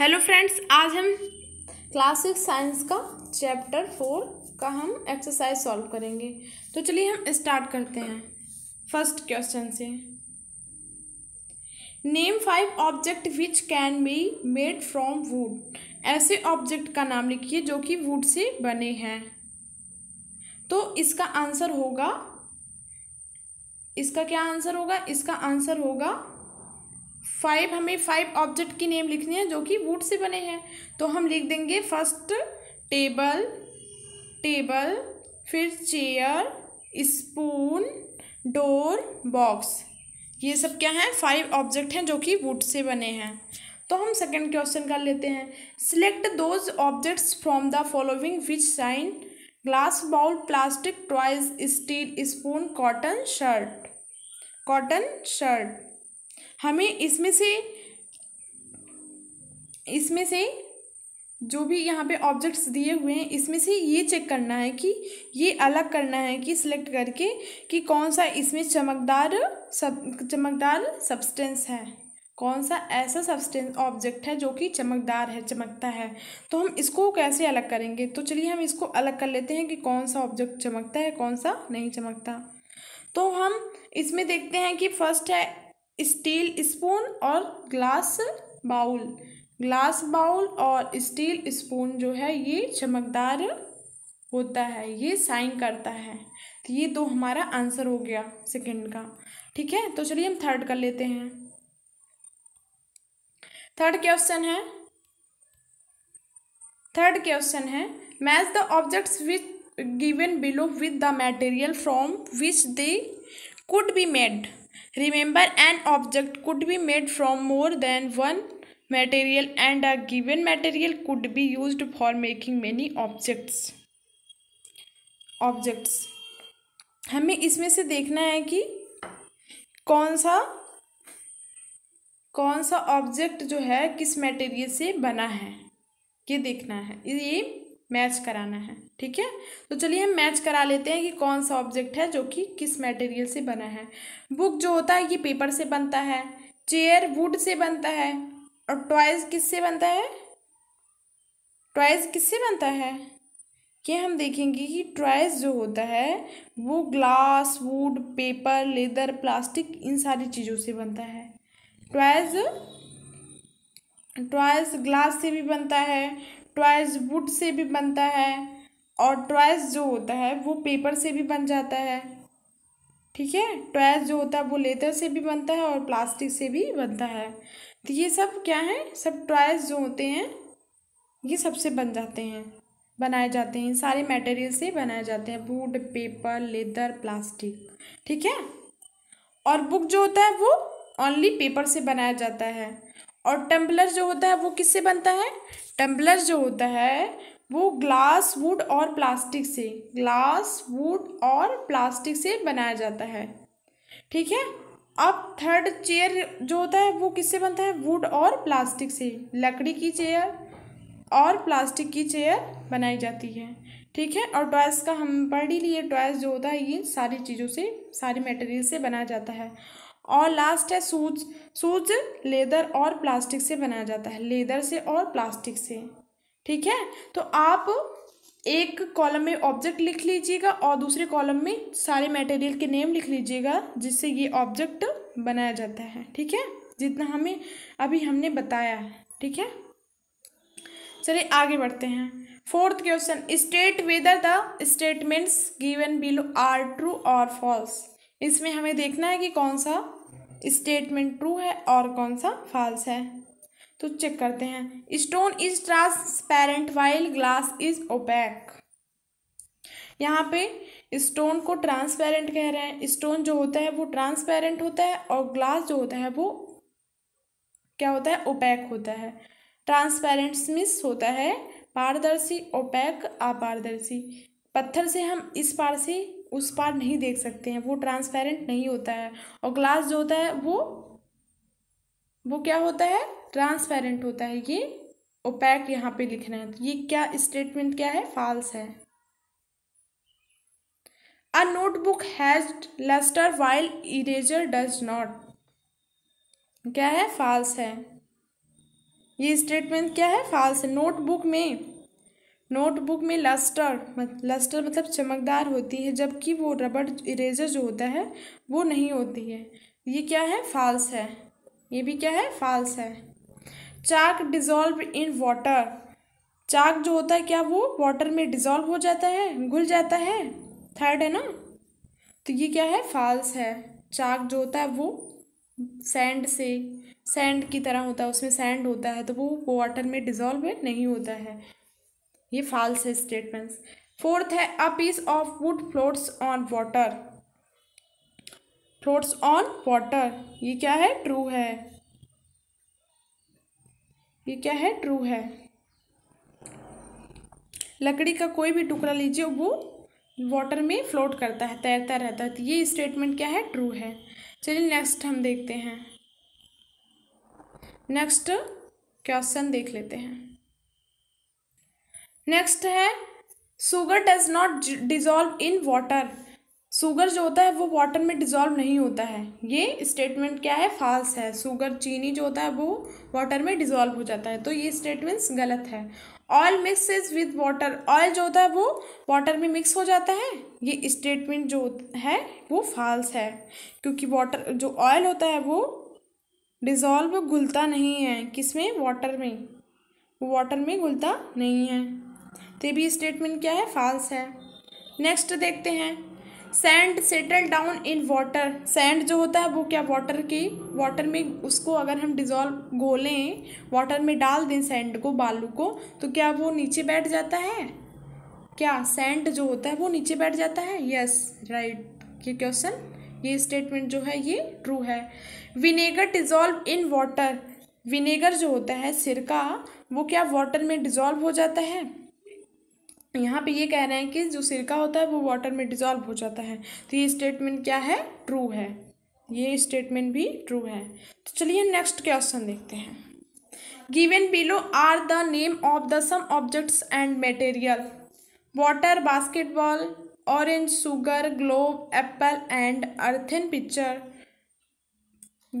hello friends आज हम class six science का चैप्टर फोर का हम एक्सरसाइज सॉल्व करेंगे तो चलिए हम स्टार्ट करते हैं फर्स्ट क्वेश्चन से name five object which can be made from wood ऐसे ऑब्जेक्ट का नाम लिखिए जो कि वुड से बने हैं तो इसका आंसर होगा इसका क्या आंसर होगा इसका आंसर होगा फाइव हमें फाइव ऑब्जेक्ट की नेम लिखनी है जो कि वुड से बने हैं तो हम लिख देंगे फर्स्ट टेबल टेबल फिर चेयर स्पून डोर बॉक्स ये सब क्या हैं फाइव ऑब्जेक्ट हैं जो कि वुड से बने हैं तो हम सेकंड क्वेश्चन कर लेते हैं select those objects from the following which shine glass bowl plastic toys steel spoon cotton shirt cotton shirt हमें इसमें से इसमें से जो भी यहाँ पे ऑब्जेक्ट्स दिए हुए हैं इसमें से ये चेक करना है कि ये अलग करना है कि सिलेक्ट करके कि कौन सा इसमें चमकदार सब चमकदार सब्सटेंस है कौन सा ऐसा सब्सटेंस ऑब्जेक्ट है जो कि चमकदार है चमकता है तो हम इसको कैसे अलग करेंगे तो चलिए हम इसको अलग कर लेते हैं कि कौन सा ऑब्जेक्ट चमकता है कौन सा नहीं चमकता तो हम इसमें देखते हैं कि फर्स्ट है स्टील स्पून और ग्लास बाउल ग्लास बाउल और स्टील स्पून जो है ये चमकदार होता है ये साइन करता है तो ये तो हमारा आंसर हो गया सेकंड का ठीक है तो चलिए हम थर्ड कर लेते हैं थर्ड क्वेश्चन है थर्ड क्वेश्चन है match the objects which given below with the material from which they could be made remember an object could be made from more than one material and a given material could be used for making many objects objects हमें इसमें से देखना है कि कौन सा कौन सा ऑब्जेक्ट जो है किस मटेरियल से बना है ये देखना है ये मैच कराना है ठीक है तो चलिए हम मैच करा लेते हैं कि कौन सा ऑब्जेक्ट है जो कि किस मटेरियल से बना है बुक जो होता है ये पेपर से बनता है चेयर वुड से बनता है और टॉयज किससे बनता है टॉयज किससे बनता है कि हम देखेंगे कि टॉयज जो होता है वो glass wood paper leather plastic इन सारी चीज़ों से बनता है टॉयज टॉयज ग्लास से भी बनता है टॉयज़ वुड से भी बनता है और टॉयज़ जो होता है वो पेपर से भी बन जाता है ठीक है ट्वाइस जो होता है वो लेदर से भी बनता है और प्लास्टिक से भी बनता है तो ये सब क्या है सब ट्वाइस जो होते हैं ये सबसे बन जाते हैं बनाए जाते हैं सारे मटेरियल से बनाए जाते हैं वुड पेपर लेदर प्लास्टिक ठीक है और बुक जो होता है वो ओनली पेपर से बनाया जाता है और टेम्पलर जो होता है वो किससे बनता है टेम्पलर जो होता है वो ग्लास वुड और प्लास्टिक से ग्लास वुड और प्लास्टिक से बनाया जाता है ठीक है अब थर्ड चेयर जो होता है वो किससे बनता है वुड और प्लास्टिक से लकड़ी की चेयर और प्लास्टिक की चेयर बनाई जाती है ठीक है और टॉयस का हम पढ़ ही लिए टॉयस जो होता है ये सारी चीज़ों से सारी मटेरियल से बनाया जाता है और लास्ट है सूज सूज लेदर और प्लास्टिक से बनाया जाता है लेदर से और प्लास्टिक से ठीक है तो आप एक कॉलम में ऑब्जेक्ट लिख लीजिएगा और दूसरे कॉलम में सारे मटेरियल के नेम लिख लीजिएगा जिससे ये ऑब्जेक्ट बनाया जाता है ठीक है जितना हमें अभी हमने बताया है ठीक है चलिए आगे बढ़ते हैं fourth question state whether the statements given below are true और फॉल्स इसमें हमें देखना है कि कौन सा स्टेटमेंट ट्रू है और कौन सा फॉल्स है तो चेक करते हैं stone is transparent while glass is opaque यहाँ पे स्टोन को ट्रांसपेरेंट कह रहे हैं स्टोन जो होता है वो ट्रांसपेरेंट होता है और ग्लास जो होता है वो क्या होता है ओपैक होता है ट्रांसपेरेंट स्मिस होता है पारदर्शी ओपैक अपारदर्शी पत्थर से हम इस पार से उस पार नहीं देख सकते हैं वो ट्रांसपेरेंट नहीं होता है और ग्लास जो होता है वो वो क्या होता है ट्रांसपेरेंट होता है ये ओपैक यहाँ पे लिखना है तो ये क्या स्टेटमेंट क्या है फॉल्स है a notebook has lustre while eraser does not क्या है फॉल्स है ये स्टेटमेंट क्या है फॉल्स नोटबुक में नोटबुक में लस्टर लस्टर मतलब चमकदार होती है जबकि वो रबड़ इरेजर जो होता है वो नहीं होती है ये क्या है फाल्स है ये भी क्या है फाल्स है चाक डिज़ोल्व इन वाटर चाक जो होता है क्या वो वाटर में डिज़ोल्व हो जाता है घुल जाता है थर्ड है ना तो ये क्या है फाल्स है चाक जो होता है वो सैंड से सैंड की तरह होता है उसमें सैंड होता है तो वो वाटर में डिज़ोल्व नहीं होता है ये फॉल्स है स्टेटमेंट्स फोर्थ है a piece of wood floats on water floats on water ये क्या है ट्रू है ये क्या है ट्रू है लकड़ी का कोई भी टुकड़ा लीजिए वो वाटर में फ्लोट करता है तैरता रहता है तो ये स्टेटमेंट क्या है ट्रू है चलिए नेक्स्ट हम देखते हैं नेक्स्ट क्वेश्चन देख लेते हैं नेक्स्ट है sugar does not dissolve in water sugar जो होता है वो वाटर में डिजॉल्व नहीं होता है ये स्टेटमेंट क्या है फाल्स है सुगर चीनी जो होता है वो वाटर में डिजॉल्व हो जाता है तो ये स्टेटमेंट्स गलत है oil mixes with water oil जो होता है वो वाटर में मिक्स हो जाता है ये स्टेटमेंट जो है वो फाल्स है क्योंकि वाटर जो ऑयल होता है वो डिजॉल्व घुलता नहीं है किसमें वाटर में वाटर में घुलता नहीं है तो भी स्टेटमेंट क्या है फॉल्स है नेक्स्ट देखते हैं sand settle down in water sand जो होता है वो क्या वाटर की वाटर में उसको अगर हम डिज़ोल्व घोलें वाटर में डाल दें सैंड को बालू को तो क्या वो नीचे बैठ जाता है क्या सैंड जो होता है वो नीचे बैठ जाता है यस राइट ये क्वेश्चन ये स्टेटमेंट जो है ये ट्रू है vinegar dissolve in water vinegar जो होता है सिरका वो क्या वाटर में डिजॉल्व हो जाता है यहाँ पे ये कह रहे हैं कि जो सिरका होता है वो वाटर में डिजॉल्व हो जाता है तो ये स्टेटमेंट क्या है ट्रू है ये स्टेटमेंट भी ट्रू है तो चलिए नेक्स्ट क्वेश्चन देखते हैं given below are the name of the some objects and material water basketball orange sugar globe apple and earthen picture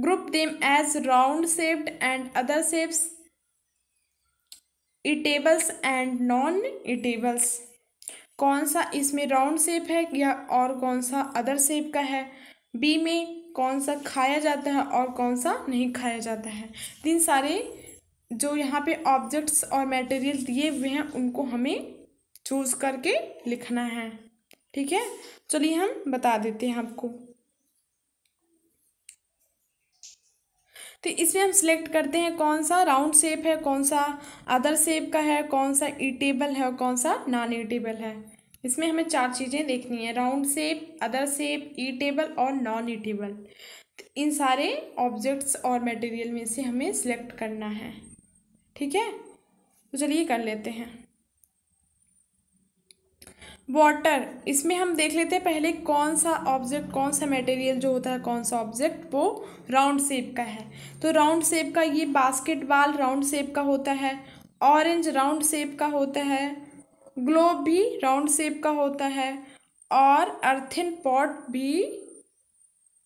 group them as round shaped and other shapes eatables and non eatables कौन सा इसमें round shape है या और कौन सा other shape का है बी में कौन सा खाया जाता है और कौन सा नहीं खाया जाता है तीन सारे जो यहाँ पे ऑब्जेक्ट्स और मटेरियल दिए हुए हैं उनको हमें चूज़ करके लिखना है ठीक है चलिए हम बता देते हैं आपको तो इसमें हम सिलेक्ट करते हैं कौन सा राउंड शेप है कौन सा अदर शेप का है कौन सा ईटेबल है और कौन सा नॉन ईटेबल है इसमें हमें चार चीज़ें देखनी है round shape other shape eatable और नॉन ईटेबल तो इन सारे ऑब्जेक्ट्स और मटेरियल में से हमें सिलेक्ट करना है ठीक है तो चलिए कर लेते हैं वाटर इसमें हम देख लेते हैं पहले कौन सा ऑब्जेक्ट कौन सा मटेरियल जो होता है कौन सा ऑब्जेक्ट वो राउंड शेप का है तो राउंड शेप का ये बास्केटबॉल राउंड शेप का होता है ऑरेंज राउंड शेप का होता है ग्लोब भी राउंड शेप का होता है और अर्थिन पॉट भी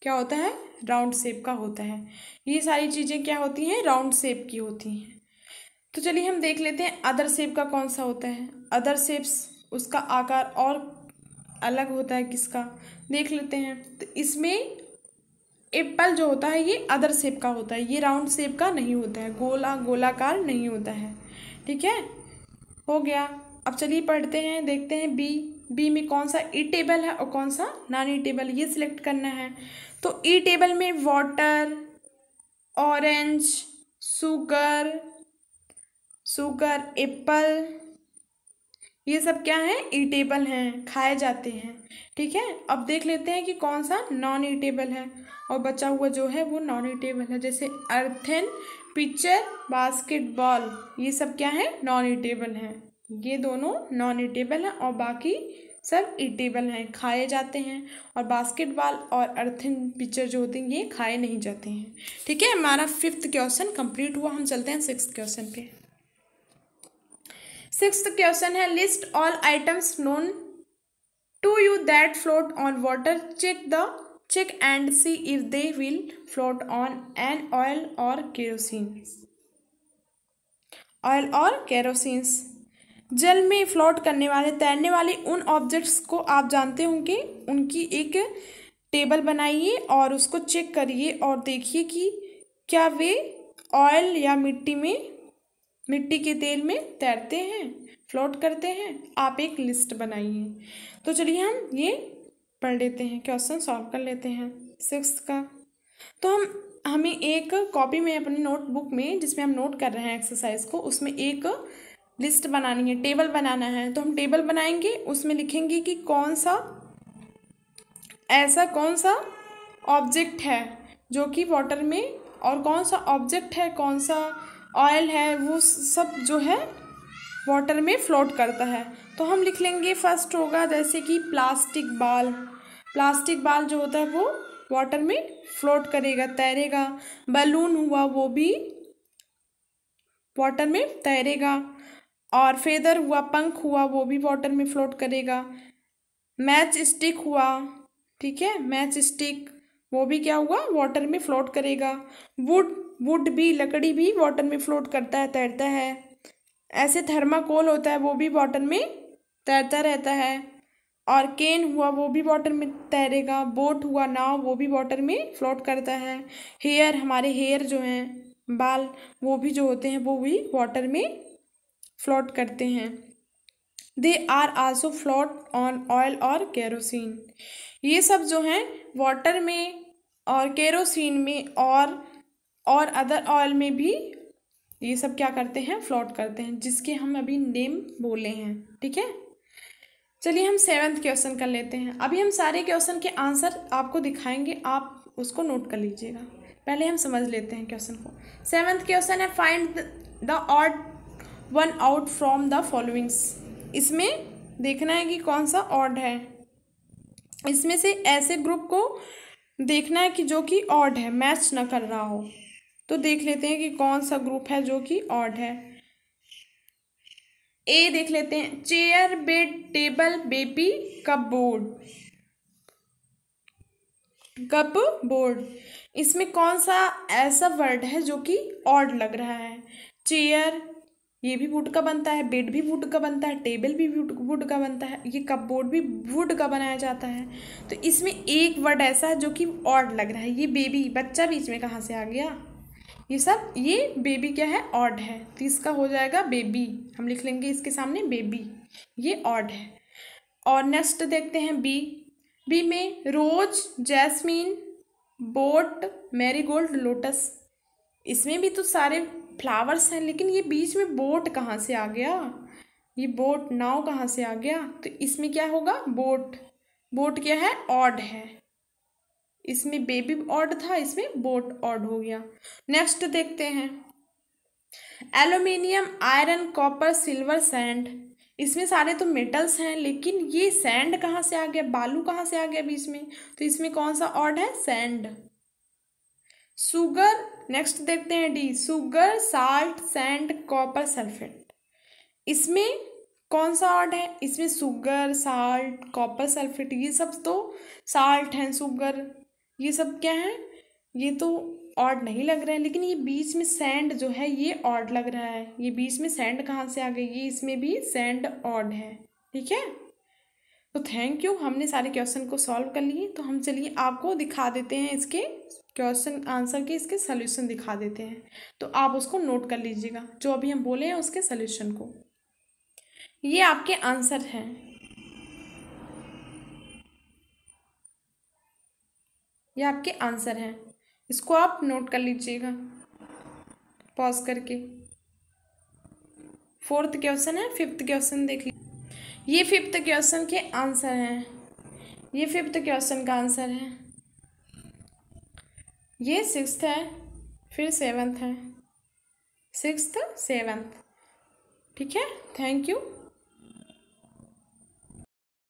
क्या होता है राउंड शेप का होता है ये सारी चीज़ें क्या होती हैं राउंड शेप की होती हैं तो चलिए हम देख लेते हैं अदर शेप का कौन सा होता है अदर शेप्स उसका आकार और अलग होता है किसका देख लेते हैं तो इसमें एप्पल जो होता है ये अदर शेप का होता है ये राउंड शेप का नहीं होता है गोला गोलाकार नहीं होता है ठीक है हो गया अब चलिए पढ़ते हैं देखते हैं बी बी में कौन सा ई e टेबल है और कौन सा नॉन टेबल e ये सिलेक्ट करना है तो ई e टेबल में water orange sugar sugar apple ये सब क्या हैं ईटेबल हैं खाए जाते हैं ठीक है अब देख लेते हैं कि कौन सा नॉन ईटेबल है और बचा हुआ जो है वो नॉन ईटेबल है जैसे अर्थन पिक्चर बास्केटबॉल ये सब क्या है नॉन ईटेबल हैं ये दोनों नॉन ईटेबल हैं और बाकी सब ईटेबल हैं खाए जाते हैं और बास्केटबॉल और अर्थन पिक्चर जो होते हैं ये खाए नहीं जाते हैं ठीक है हमारा फिफ्थ क्वेश्चन कंप्लीट हुआ हम चलते हैं सिक्स क्वेश्चन पे सिक्स क्वेश्चन है list all items known to you that float on water check the check and see if they will float on an oil और केरोसिन ऑयल और kerosene जल में फ्लोट करने वाले तैरने वाले उन ऑब्जेक्ट्स को आप जानते होंगे उनकी एक टेबल बनाइए और उसको चेक करिए और देखिए कि क्या वे ऑयल या मिट्टी में मिट्टी के तेल में तैरते हैं फ्लोट करते हैं आप एक लिस्ट बनाइए तो चलिए हम ये पढ़ लेते हैं क्वेश्चन सॉल्व कर लेते हैं सिक्स का तो हम हमें एक कॉपी में अपनी नोटबुक में जिसमें हम नोट कर रहे हैं एक्सरसाइज को उसमें एक लिस्ट बनानी है टेबल बनाना है तो हम टेबल बनाएंगे उसमें लिखेंगे कि कौन सा ऐसा कौन सा ऑब्जेक्ट है जो कि वाटर में और कौन सा ऑब्जेक्ट है कौन सा ऑयल है वो सब जो है वाटर में फ्लोट करता है तो हम लिख लेंगे फर्स्ट होगा जैसे कि प्लास्टिक बाल प्लास्टिक बाल जो होता है वो वाटर में फ्लोट करेगा तैरेगा बलून हुआ वो भी वाटर में तैरेगा और फेदर हुआ पंख हुआ वो भी वाटर में फ्लोट करेगा मैच स्टिक हुआ ठीक है मैच स्टिक वो भी क्या हुआ वाटर में फ्लोट करेगा वुड वुड भी लकड़ी भी वाटर में फ्लोट करता है तैरता है ऐसे थर्माकोल होता है वो भी वाटर में तैरता रहता है और केन हुआ वो भी वाटर में तैरेगा बोट हुआ नाव वो भी वाटर में फ्लोट करता है हेयर हमारे हेयर जो हैं बाल वो भी जो होते हैं वो भी वाटर में फ्लोट करते हैं they are also float on oil और केरोसिन ये सब जो हैं वाटर में और केरोसिन में और और अदर ऑयल में भी ये सब क्या करते हैं फ्लोट करते हैं जिसके हम अभी नेम बोले हैं ठीक है चलिए हम सेवन्थ क्वेश्चन कर लेते हैं अभी हम सारे क्वेश्चन के आंसर आपको दिखाएंगे आप उसको नोट कर लीजिएगा पहले हम समझ लेते हैं क्वेश्चन को सेवन्थ क्वेश्चन है find the odd one out from the followings इसमें देखना है कि कौन सा ऑड है इसमें से ऐसे ग्रुप को देखना है कि जो कि ऑड है मैच ना कर रहा हो तो देख लेते हैं कि कौन सा ग्रुप है जो कि ऑड है ए देख लेते हैं chair bed table baby cupboard cupboard इसमें कौन सा ऐसा वर्ड है जो कि ऑड लग रहा है चेयर ये भी वुड का बनता है बेड भी वुड का बनता है टेबल भी वुड का बनता है ये कप बोर्ड भी वुड का बनाया जाता है तो इसमें एक वर्ड ऐसा है जो कि ऑड लग रहा है ये बेबी बच्चा बीच में कहाँ से आ गया ये सब ये बेबी क्या है ऑड है तो इसका हो जाएगा बेबी हम लिख लेंगे इसके सामने बेबी ये ऑड है और नेक्स्ट देखते हैं बी बी में rose jasmine boat marigold lotus इसमें भी तो सारे फ्लावर्स हैं लेकिन ये बीच में बोट कहाँ से आ गया ये बोट नाव कहाँ से आ गया तो इसमें क्या होगा बोट बोट क्या है ऑड है इसमें बेबी ऑड था इसमें बोट ऑड हो गया नेक्स्ट देखते हैं aluminium iron copper silver sand इसमें सारे तो मेटल्स हैं लेकिन ये सैंड कहाँ से आ गया बालू कहाँ से आ गया बीच में तो इसमें कौन सा ऑड है सैंड सुगर नेक्स्ट देखते हैं D sugar salt sand copper sulphate इसमें कौन सा ऑड है इसमें सुगर साल्ट कॉपर सल्फेट ये सब तो साल्ट हैं सुगर ये सब क्या है ये तो ऑड नहीं लग रहा है लेकिन ये बीच में सैंड जो है ये ऑड लग रहा है ये बीच में सैंड कहाँ से आ गई ये इसमें भी सैंड ऑड है ठीक है तो थैंक यू हमने सारे क्वेश्चन को सॉल्व कर लिए तो हम चलिए आपको दिखा देते हैं इसके क्वेश्चन आंसर के इसके सोल्यूशन दिखा देते हैं तो आप उसको नोट कर लीजिएगा जो अभी हम बोले हैं उसके सल्यूशन को ये आपके आंसर हैं ये आपके आंसर हैं इसको आप नोट कर लीजिएगा पॉज करके फोर्थ क्वेश्चन है फिफ्थ क्वेश्चन देख लीजिए ये फिफ्थ क्वेश्चन के आंसर हैं ये फिफ्थ क्वेश्चन का आंसर है ये सिक्स्थ है फिर सेवन्थ है सिक्स्थ सेवन्थ ठीक है थैंक यू